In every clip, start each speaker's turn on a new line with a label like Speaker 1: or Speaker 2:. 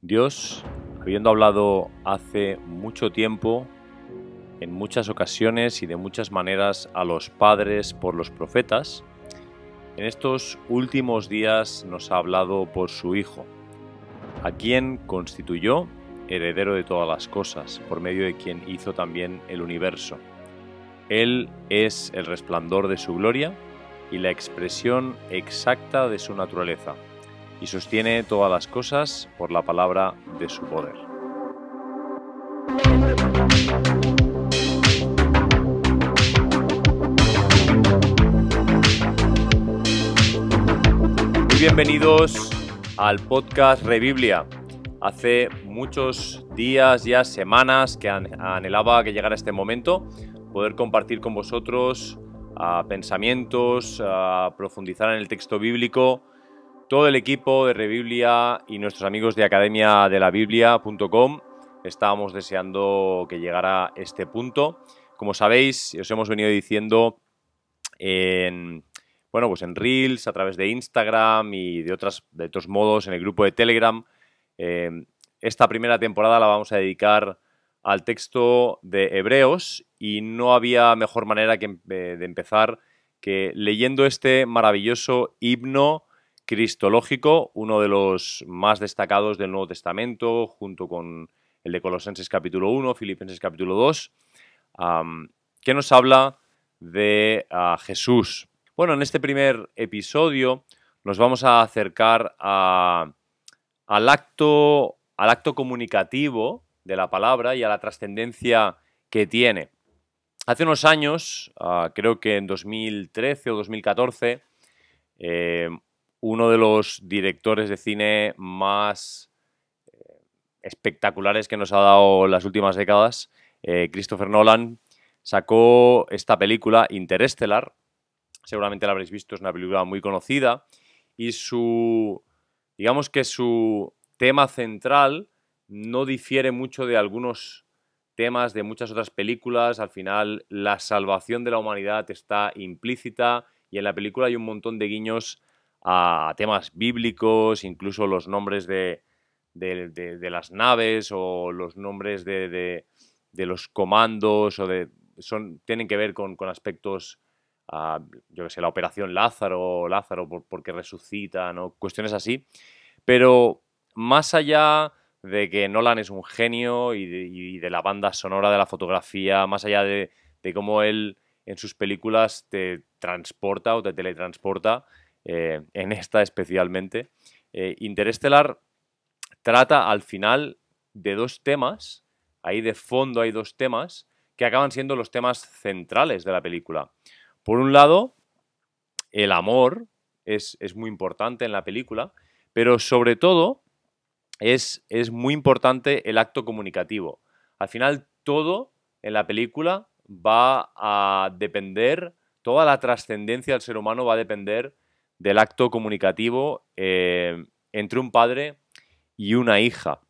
Speaker 1: Dios, habiendo hablado hace mucho tiempo, en muchas ocasiones y de muchas maneras a los padres por los profetas, en estos últimos días nos ha hablado por su Hijo, a quien constituyó heredero de todas las cosas, por medio de quien hizo también el universo. Él es el resplandor de su gloria y la expresión exacta de su naturaleza y sostiene todas las cosas por la palabra de su poder. Muy bienvenidos al podcast Rebiblia. Hace muchos días, ya semanas que anhelaba que llegara este momento, poder compartir con vosotros ah, pensamientos, ah, profundizar en el texto bíblico, todo el equipo de Rebiblia y nuestros amigos de Academia de la Biblia.com estábamos deseando que llegara este punto. Como sabéis, os hemos venido diciendo en bueno, pues en Reels, a través de Instagram y de de otros modos en el grupo de Telegram. Em, esta primera temporada la vamos a dedicar al texto de Hebreos y no había mejor manera que, eh, de empezar que leyendo este maravilloso himno cristológico, uno de los más destacados del Nuevo Testamento, junto con el de Colosenses capítulo 1, Filipenses capítulo 2, que nos habla de Jesús. Bueno, en este primer episodio nos vamos a acercar a, al, acto, al acto comunicativo de la palabra y a la trascendencia que tiene. Hace unos años, ah, creo que en 2013 o 2014, uno de los directores de cine más eh, espectaculares que nos ha dado las últimas décadas, eh, Christopher Nolan, sacó esta película, Interestelar. Seguramente la habréis visto, es una película muy conocida. Y su, digamos que su tema central no difiere mucho de algunos temas de muchas otras películas. Al final, la salvación de la humanidad está implícita y en la película hay un montón de guiños a temas bíblicos, incluso los nombres de, las naves o los nombres de, los comandos o de, son, tienen que ver con, aspectos, ah, yo que sé, la operación Lázaro, Lázaro porque resucita, ¿no? cuestiones así. Pero más allá de que Nolan es un genio y de, y de la banda sonora, de la fotografía, más allá de, de cómo él en sus películas te transporta o te teletransporta, eh, en esta especialmente. Eh, Interestelar trata al final de dos temas, ahí de fondo hay dos temas, que acaban siendo los temas centrales de la película. Por un lado, el amor es, muy importante en la película, pero sobre todo es muy importante el acto comunicativo. Al final, todo en la película va a depender, toda la trascendencia del ser humano va a depender del acto comunicativo eh, entre un padre y una hija.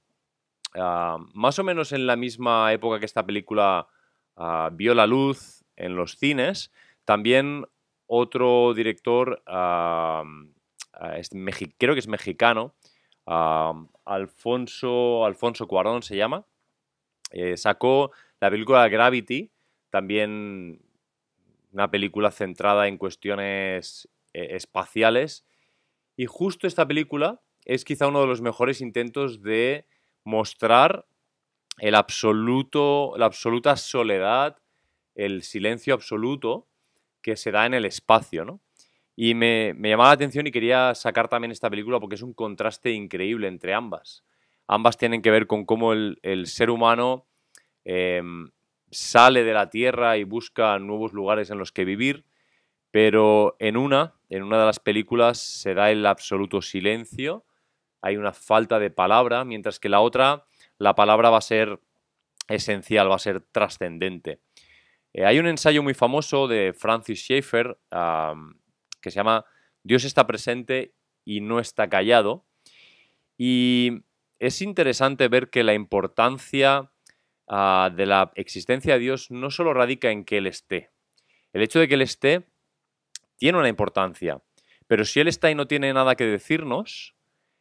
Speaker 1: Ah, más o menos en la misma época que esta película ah, vio la luz en los cines, también otro director, ah, creo que es mexicano, Alfonso, Alfonso Cuarón se llama, eh, sacó la película Gravity, también una película centrada en cuestiones eh, espaciales. Y justo esta película es quizá uno de los mejores intentos de mostrar el absoluto, la absoluta soledad, el silencio absoluto que se da en el espacio, Y me, me, llamaba la atención y quería sacar también esta película porque es un contraste increíble entre ambas. Ambas tienen que ver con cómo el, ser humano em, sale de la Tierra y busca nuevos lugares en los que vivir, pero en una, en una de las películas, se da el absoluto silencio, hay una falta de palabra, mientras que la otra, la palabra va a ser esencial, va a ser trascendente. Eh, hay un ensayo muy famoso de Francis Schaeffer que se llama Dios está presente y no está callado. Y es interesante ver que la importancia ah, de la existencia de Dios no solo radica en que Él esté. El hecho de que Él esté tiene una importancia. Pero si Él está y no tiene nada que decirnos,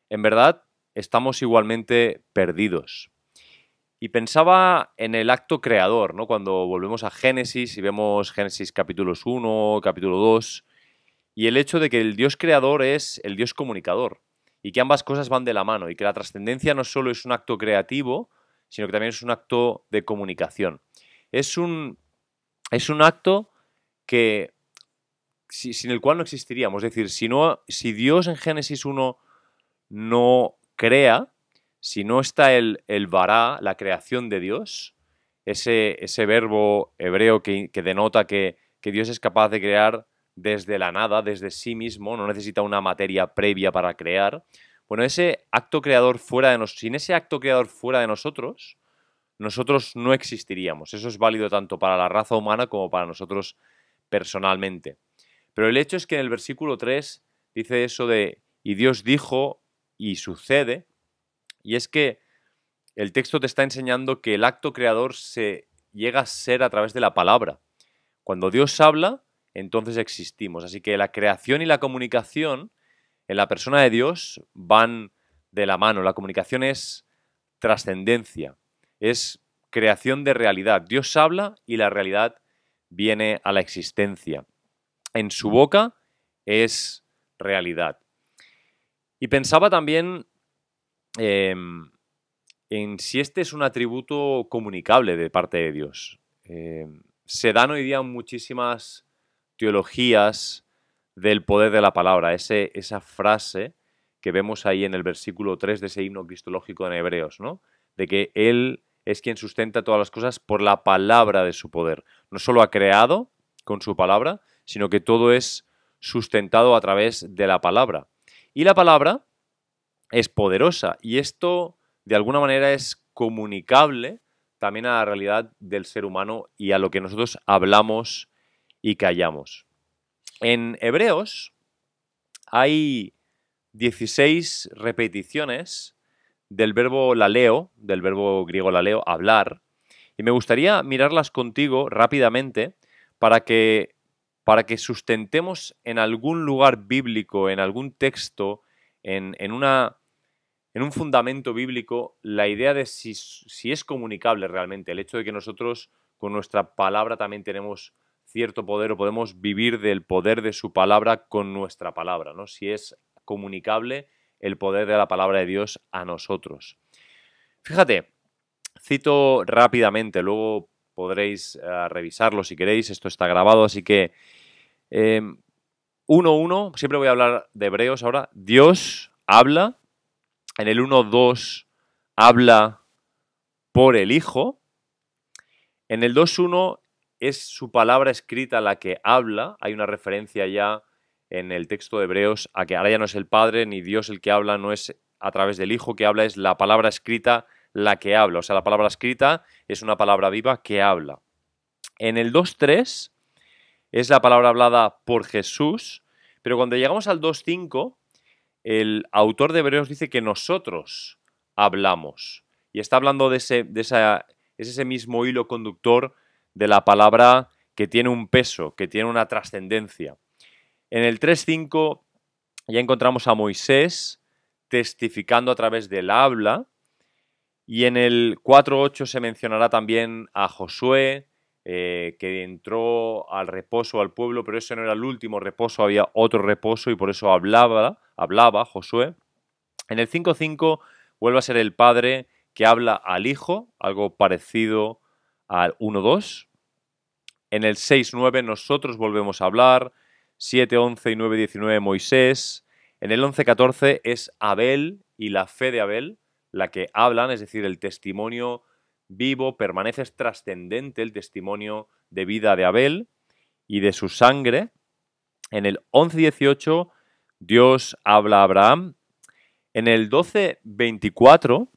Speaker 1: en verdad estamos igualmente perdidos. Y pensaba en el acto creador, ¿no? Cuando volvemos a Génesis y vemos Génesis capítulos 1, capítulo 2, y el hecho de que el Dios creador es el Dios comunicador, y que ambas cosas van de la mano, y que la trascendencia no solo es un acto creativo, sino que también es un acto de comunicación. Es un, es un acto que sin el cual no existiríamos. Es decir, si, no, si Dios en Génesis 1 no crea, si no está el, vará, la creación de Dios, ese, verbo hebreo que, denota que, que, Dios es capaz de crear desde la nada, desde sí mismo, no necesita una materia previa para crear. Bueno, ese acto creador fuera de nosotros, sin ese acto creador fuera de nosotros, nosotros no existiríamos. Eso es válido tanto para la raza humana como para nosotros personalmente. Pero el hecho es que en el versículo 3 dice eso de, y Dios dijo, y sucede, y es que el texto te está enseñando que el acto creador se llega a ser a través de la palabra. Cuando Dios habla, entonces existimos. Así que la creación y la comunicación en la persona de Dios van de la mano. La comunicación es trascendencia, es creación de realidad. Dios habla y la realidad viene a la existencia en su boca es realidad. Y pensaba también em, en si este es un atributo comunicable de parte de Dios. Em, se dan hoy día muchísimas teologías del poder de la palabra, ese, esa frase que vemos ahí en el versículo 3 de ese himno cristológico en Hebreos, ¿no? De que Él es quien sustenta todas las cosas por la palabra de su poder. No solo ha creado con su palabra, sino que todo es sustentado a través de la palabra. Y la palabra es poderosa y esto de alguna manera es comunicable también a la realidad del ser humano y a lo que nosotros hablamos y callamos. En Hebreos hay 16 repeticiones del verbo laleo, del verbo griego laleo, hablar, y me gustaría mirarlas contigo rápidamente para que para que sustentemos en algún lugar bíblico, en algún texto, en, una, en un fundamento bíblico, la idea de si, es comunicable realmente, el hecho de que nosotros con nuestra palabra también tenemos cierto poder o podemos vivir del poder de su palabra con nuestra palabra, ¿no? Si es comunicable el poder de la palabra de Dios a nosotros. Fíjate, cito rápidamente, luego podréis eh, revisarlo si queréis, esto está grabado, así que eh, em, 1.1, siempre voy a hablar de Hebreos ahora. Dios habla. En el 1.2 habla por el Hijo. En el 2.1 es su palabra escrita la que habla. Hay una referencia ya en el texto de Hebreos a que ahora ya no es el Padre ni Dios el que habla, no es a través del Hijo que habla, es la palabra escrita la que habla. O sea, la palabra escrita es una palabra viva que habla. En el 2.3 es la palabra hablada por Jesús, pero cuando llegamos al 2.5, el autor de Hebreos dice que nosotros hablamos. Y está hablando de ese, esa, ese mismo hilo conductor de la palabra que tiene un peso, que tiene una trascendencia. En el 3.5 ya encontramos a Moisés testificando a través del habla, y en el 4.8 se mencionará también a Josué, eh, que entró al reposo al pueblo, pero ese no era el último reposo, había otro reposo y por eso hablaba, hablaba Josué. En el 5.5 vuelve a ser el padre que habla al hijo, algo parecido al 1.2. En el 6.9 nosotros volvemos a hablar, 7.11 y 9.19 Moisés. En el 11.14 es Abel y la fe de Abel la que hablan, es decir, el testimonio vivo, permanece trascendente el testimonio de vida de Abel y de su sangre. En el 11.18 Dios habla a Abraham. En el 12.24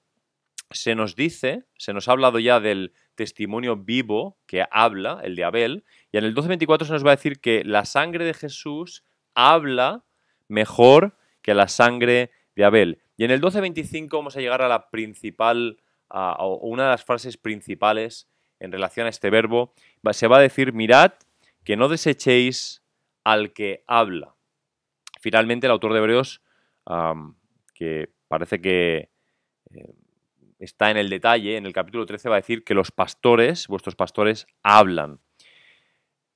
Speaker 1: se nos dice, se nos ha hablado ya del testimonio vivo que habla, el de Abel, y en el 12.24 se nos va a decir que la sangre de Jesús habla mejor que la sangre de Abel. Y en el 12.25 vamos a llegar a la principal una de las frases principales en relación a este verbo, se va a decir, mirad que no desechéis al que habla. Finalmente, el autor de Hebreos, que parece que eh, está en el detalle, en el capítulo 13 va a decir que los pastores, vuestros pastores, hablan.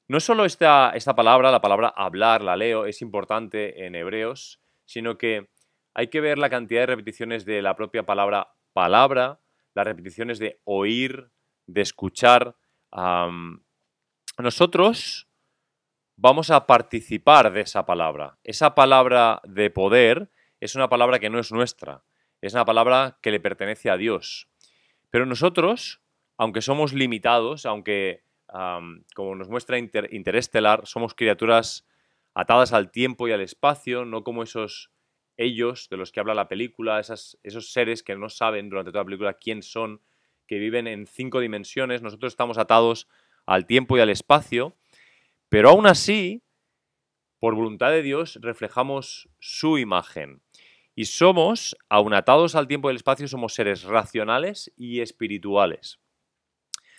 Speaker 1: No solo esta palabra, la palabra hablar, la leo, es importante en Hebreos, sino que hay que ver la cantidad de repeticiones de la propia palabra palabra, las repeticiones de oír, de escuchar. nosotros vamos a participar de esa palabra. Esa palabra de poder es una palabra que no es nuestra, es una palabra que le pertenece a Dios. Pero nosotros, aunque somos limitados, aunque, como nos muestra Interestelar, somos criaturas atadas al tiempo y al espacio, no como esos ellos de los que habla la película, esos seres que no saben durante toda la película quién son, que viven en cinco dimensiones, nosotros estamos atados al tiempo y al espacio, pero aún así, por voluntad de Dios, reflejamos su imagen. Y somos, aun atados al tiempo y al espacio, somos seres racionales y espirituales.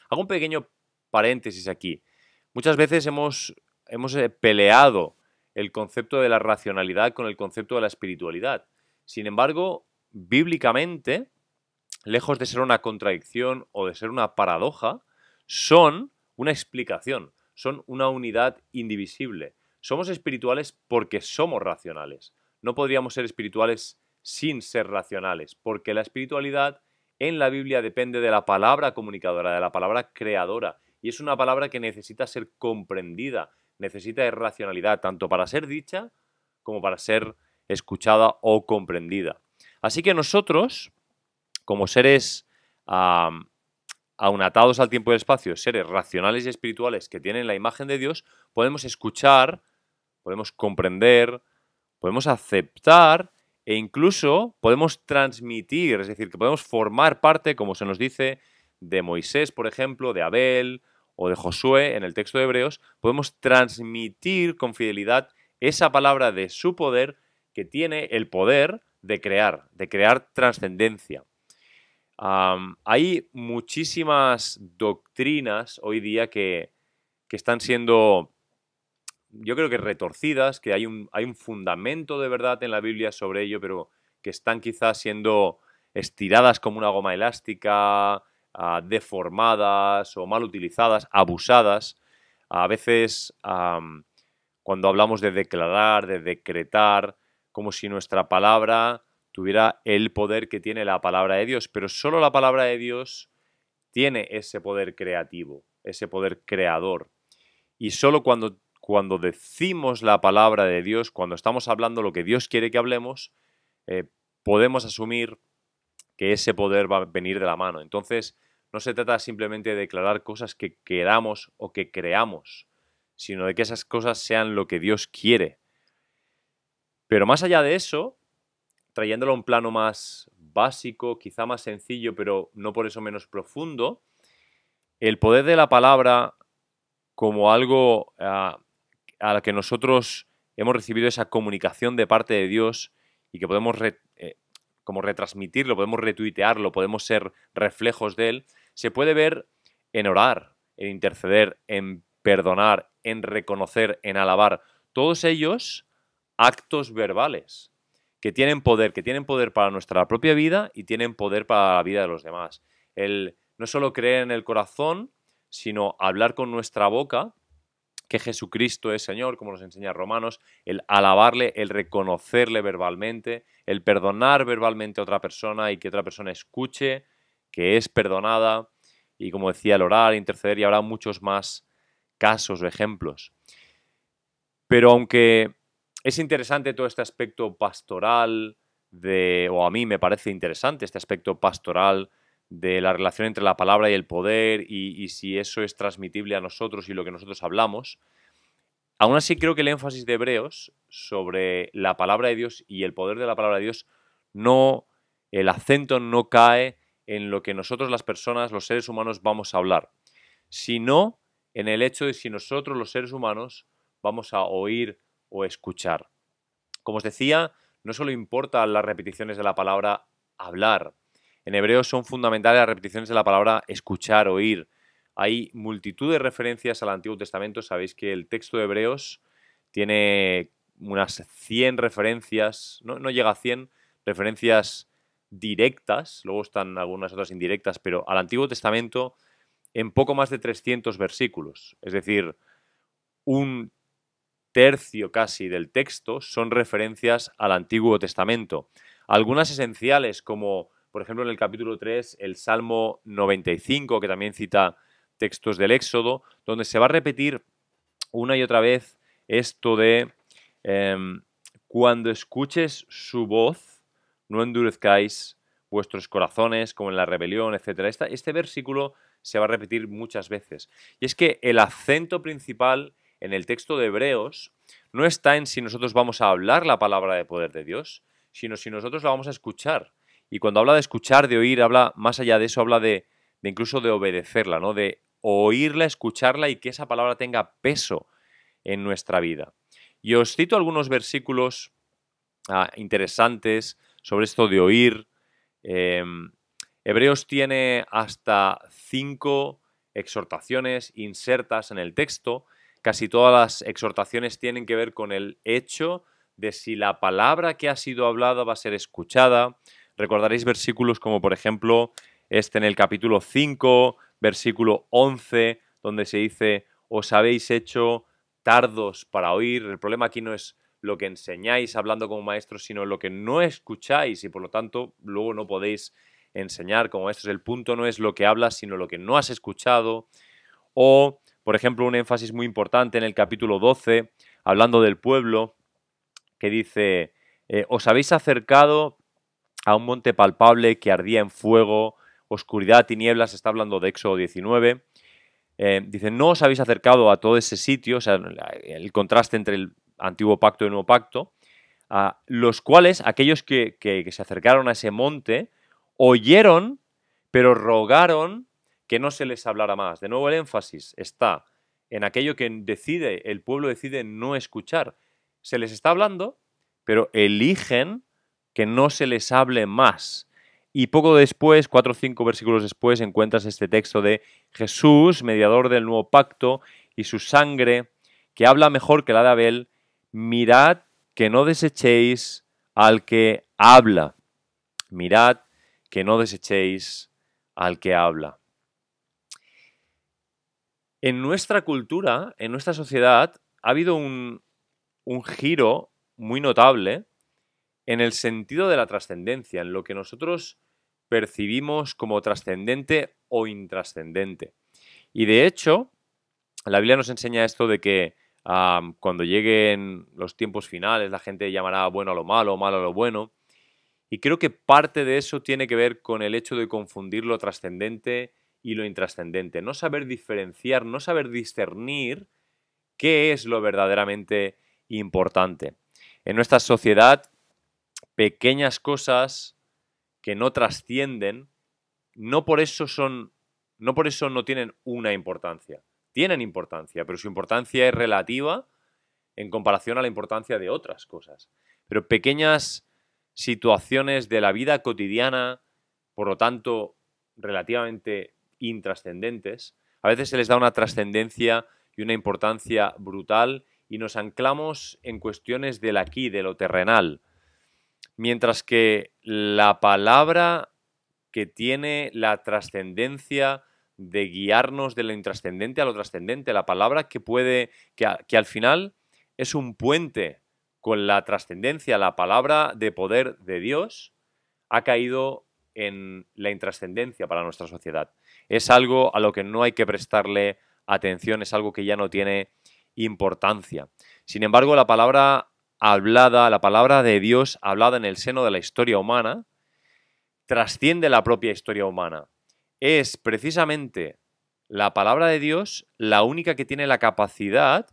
Speaker 1: Hago un pequeño paréntesis aquí. Muchas veces hemos, hemos eh, peleado el concepto de la racionalidad con el concepto de la espiritualidad. Sin embargo, bíblicamente, lejos de ser una contradicción o de ser una paradoja, son una explicación, son una unidad indivisible. Somos espirituales porque somos racionales. No podríamos ser espirituales sin ser racionales, porque la espiritualidad en la Biblia depende de la palabra comunicadora, de la palabra creadora, y es una palabra que necesita ser comprendida, necesita irracionalidad racionalidad, tanto para ser dicha como para ser escuchada o comprendida. Así que nosotros, como seres aun atados al tiempo y al espacio, seres racionales y espirituales que tienen la imagen de Dios, podemos escuchar, podemos comprender, podemos aceptar e incluso podemos transmitir, es decir, que podemos formar parte, como se nos dice, de Moisés, por ejemplo, de Abel, o de Josué en el texto de Hebreos, podemos transmitir con fidelidad esa palabra de su poder que tiene el poder de crear, de crear trascendencia. hay muchísimas doctrinas hoy día que, que, están siendo, yo creo que retorcidas, que hay un, hay un fundamento de verdad en la Biblia sobre ello, pero que están quizás siendo estiradas como una goma elástica, Ah, deformadas o mal utilizadas, abusadas. A veces, cuando hablamos de declarar, de decretar, como si nuestra palabra tuviera el poder que tiene la palabra de Dios, pero solo la palabra de Dios tiene ese poder creativo, ese poder creador. Y solo cuando, cuando decimos la palabra de Dios, cuando estamos hablando lo que Dios quiere que hablemos, eh, podemos asumir que ese poder va a venir de la mano. Entonces, no se trata simplemente de declarar cosas que queramos o que creamos, sino de que esas cosas sean lo que Dios quiere. Pero más allá de eso, trayéndolo a un plano más básico, quizá más sencillo, pero no por eso menos profundo, el poder de la palabra como algo al ah, a la que nosotros hemos recibido esa comunicación de parte de Dios y que podemos eh, como retransmitirlo, podemos retuitearlo, podemos ser reflejos de él, se puede ver en orar, en interceder, en perdonar, en reconocer, en alabar. Todos ellos actos verbales que tienen poder, que tienen poder para nuestra propia vida y tienen poder para la vida de los demás. El no solo creer en el corazón, sino hablar con nuestra boca que Jesucristo es Señor, como nos enseña Romanos, el alabarle, el reconocerle verbalmente, el perdonar verbalmente a otra persona y que otra persona escuche que es perdonada y como decía, el orar, interceder y habrá muchos más casos o ejemplos. Pero aunque es interesante todo este aspecto pastoral de, o a mí me parece interesante este aspecto pastoral de la relación entre la palabra y el poder y, si eso es transmitible a nosotros y lo que nosotros hablamos, aún así creo que el énfasis de Hebreos sobre la palabra de Dios y el poder de la palabra de Dios no, el acento no cae en lo que nosotros las personas, los seres humanos, vamos a hablar, sino en el hecho de si nosotros los seres humanos vamos a oír o escuchar. Como os decía, no solo importan las repeticiones de la palabra hablar, en hebreo son fundamentales las repeticiones de la palabra escuchar, oír. Hay multitud de referencias al Antiguo Testamento, sabéis que el texto de Hebreos tiene unas 100 referencias, no, no llega a 100 referencias directas, luego están algunas otras indirectas, pero al Antiguo Testamento en poco más de 300 versículos. Es decir, un tercio casi del texto son referencias al Antiguo Testamento. Algunas esenciales, como por ejemplo en el capítulo 3, el Salmo 95, que también cita textos del Éxodo, donde se va a repetir una y otra vez esto de em, cuando escuches su voz, no endurezcáis vuestros corazones como en la rebelión, etc. Este, versículo se va a repetir muchas veces. Y es que el acento principal en el texto de Hebreos no está en si nosotros vamos a hablar la palabra de poder de Dios, sino si nosotros la vamos a escuchar. Y cuando habla de escuchar, de oír, habla más allá de eso, habla de, incluso de obedecerla, ¿no? De oírla, escucharla y que esa palabra tenga peso en nuestra vida. Y os cito algunos versículos ah, interesantes sobre esto de oír. Em, Hebreos tiene hasta cinco exhortaciones insertas en el texto. Casi todas las exhortaciones tienen que ver con el hecho de si la palabra que ha sido hablada va a ser escuchada. Recordaréis versículos como por ejemplo este en el capítulo 5, versículo 11, donde se dice, os habéis hecho tardos para oír. El problema aquí no es lo que enseñáis hablando como maestros, sino lo que no escucháis y por lo tanto luego no podéis enseñar como maestros. El punto no es lo que hablas, sino lo que no has escuchado. O, por ejemplo, un énfasis muy importante en el capítulo 12, hablando del pueblo, que dice, eh, os habéis acercado a un monte palpable que ardía en fuego, oscuridad, tinieblas, está hablando de Éxodo 19. Eh, dice, no os habéis acercado a todo ese sitio, o sea, el contraste entre el antiguo pacto y nuevo pacto, los cuales aquellos que se acercaron a ese monte oyeron, pero rogaron que no se les hablara más. De nuevo el énfasis está en aquello que decide, el pueblo decide no escuchar. Se les está hablando, pero eligen que no se les hable más. Y poco después, cuatro o cinco versículos después, encuentras este texto de Jesús, mediador del nuevo pacto, y su sangre, que habla mejor que la de Abel, mirad que no desechéis al que habla. Mirad que no desechéis al que habla. En nuestra cultura, en nuestra sociedad, ha habido un, giro muy notable en el sentido de la trascendencia, en lo que nosotros percibimos como trascendente o intrascendente. Y de hecho, la Biblia nos enseña esto de que cuando lleguen los tiempos finales, la gente llamará bueno a lo malo, malo a lo bueno. Y creo que parte de eso tiene que ver con el hecho de confundir lo trascendente y lo intrascendente. No saber diferenciar, no saber discernir qué es lo verdaderamente importante. En nuestra sociedad, pequeñas cosas que no trascienden, no por eso no tienen una importancia tienen importancia, pero su importancia es relativa en comparación a la importancia de otras cosas. Pero pequeñas situaciones de la vida cotidiana, por lo tanto, relativamente intrascendentes, a veces se les da una trascendencia y una importancia brutal y nos anclamos en cuestiones del aquí, de lo terrenal. Mientras que la palabra que tiene la trascendencia de guiarnos de lo intrascendente a lo trascendente, la palabra que puede, que, al final es un puente con la trascendencia, la palabra de poder de Dios, ha caído en la intrascendencia para nuestra sociedad. Es algo a lo que no hay que prestarle atención, es algo que ya no tiene importancia. Sin embargo, la palabra hablada, la palabra de Dios hablada en el seno de la historia humana, trasciende la propia historia humana es precisamente la palabra de Dios la única que tiene la capacidad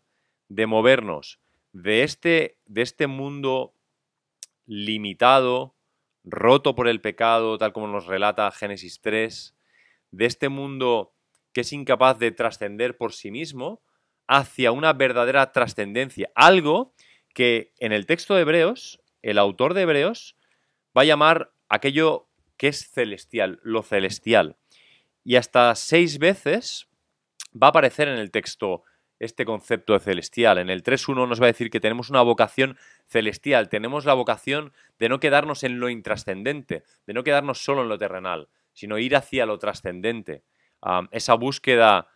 Speaker 1: de movernos de este, de este mundo limitado, roto por el pecado, tal como nos relata Génesis 3, de este mundo que es incapaz de trascender por sí mismo, hacia una verdadera trascendencia, algo que en el texto de Hebreos, el autor de Hebreos va a llamar aquello que es celestial, lo celestial y hasta seis veces va a aparecer en el texto este concepto de celestial. En el 3.1 nos va a decir que tenemos una vocación celestial, tenemos la vocación de no quedarnos en lo intrascendente, de no quedarnos solo en lo terrenal, sino ir hacia lo trascendente. esa búsqueda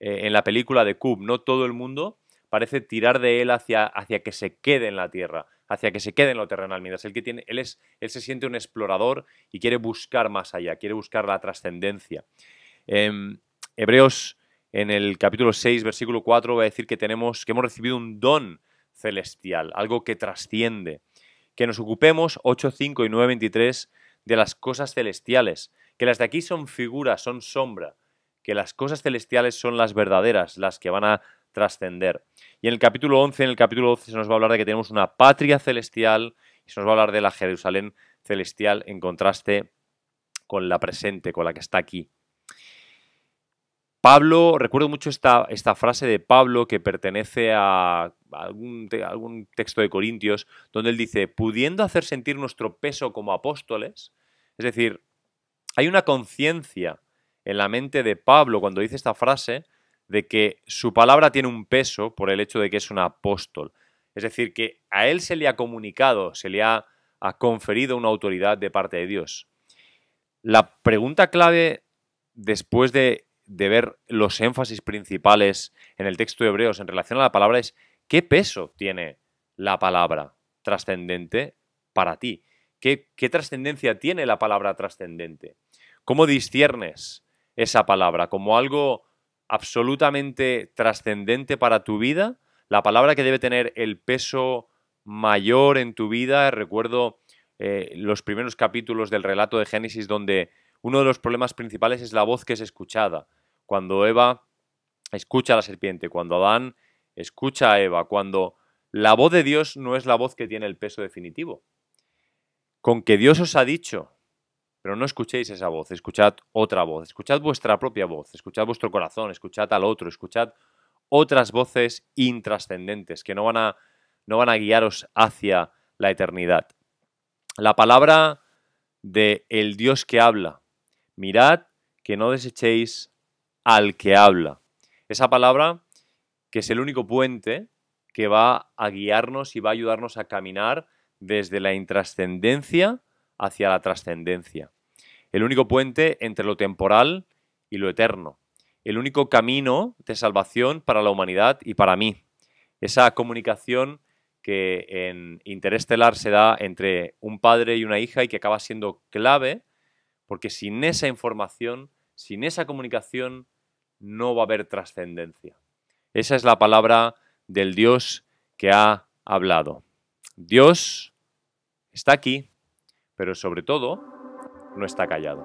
Speaker 1: eh, en la película de cub no todo el mundo parece tirar de él hacia, hacia que se quede en la tierra, hacia que se quede en lo terrenal, mientras él que tiene, él es, él se siente un explorador y quiere buscar más allá, quiere buscar la trascendencia. Em, Hebreos en el capítulo 6, versículo 4, va a decir que tenemos, que hemos recibido un don celestial, algo que trasciende. Que nos ocupemos 8, 5 y 9, 23 de las cosas celestiales, que las de aquí son figuras, son sombra, que las cosas celestiales son las verdaderas, las que van a trascender. Y en el capítulo 11, en el capítulo 12 se nos va a hablar de que tenemos una patria celestial y se nos va a hablar de la Jerusalén celestial en contraste con la presente, con la que está aquí. Pablo, recuerdo mucho esta, esta frase de Pablo que pertenece a algún texto de Corintios, donde él dice, pudiendo hacer sentir nuestro peso como apóstoles, es decir, hay una conciencia en la mente de Pablo cuando dice esta frase de que su palabra tiene un peso por el hecho de que es un apóstol. Es decir, que a él se le ha comunicado, se le ha, conferido una autoridad de parte de Dios. La pregunta clave después de, ver los énfasis principales en el texto de Hebreos en relación a la palabra es ¿qué peso tiene la palabra trascendente para ti? ¿Qué, qué trascendencia tiene la palabra trascendente? ¿Cómo disciernes esa palabra? ¿Como algo absolutamente trascendente para tu vida, la palabra que debe tener el peso mayor en tu vida, recuerdo eh, los primeros capítulos del relato de Génesis donde uno de los problemas principales es la voz que es escuchada. Cuando Eva escucha a la serpiente, cuando Adán escucha a Eva, cuando la voz de Dios no es la voz que tiene el peso definitivo. Con que Dios os ha dicho, pero no escuchéis esa voz, escuchad otra voz, escuchad vuestra propia voz, escuchad vuestro corazón, escuchad al otro, escuchad otras voces intrascendentes que no van a, no van a guiaros hacia la eternidad. La palabra de el Dios que habla. Mirad que no desechéis al que habla. Esa palabra que es el único puente que va a guiarnos y va a ayudarnos a caminar desde la intrascendencia hacia la trascendencia el único puente entre lo temporal y lo eterno, el único camino de salvación para la humanidad y para mí. Esa comunicación que en Interestelar se da entre un padre y una hija y que acaba siendo clave, porque sin esa información, sin esa comunicación, no va a haber trascendencia. Esa es la palabra del Dios que ha hablado. Dios está aquí, pero sobre todo no está callado.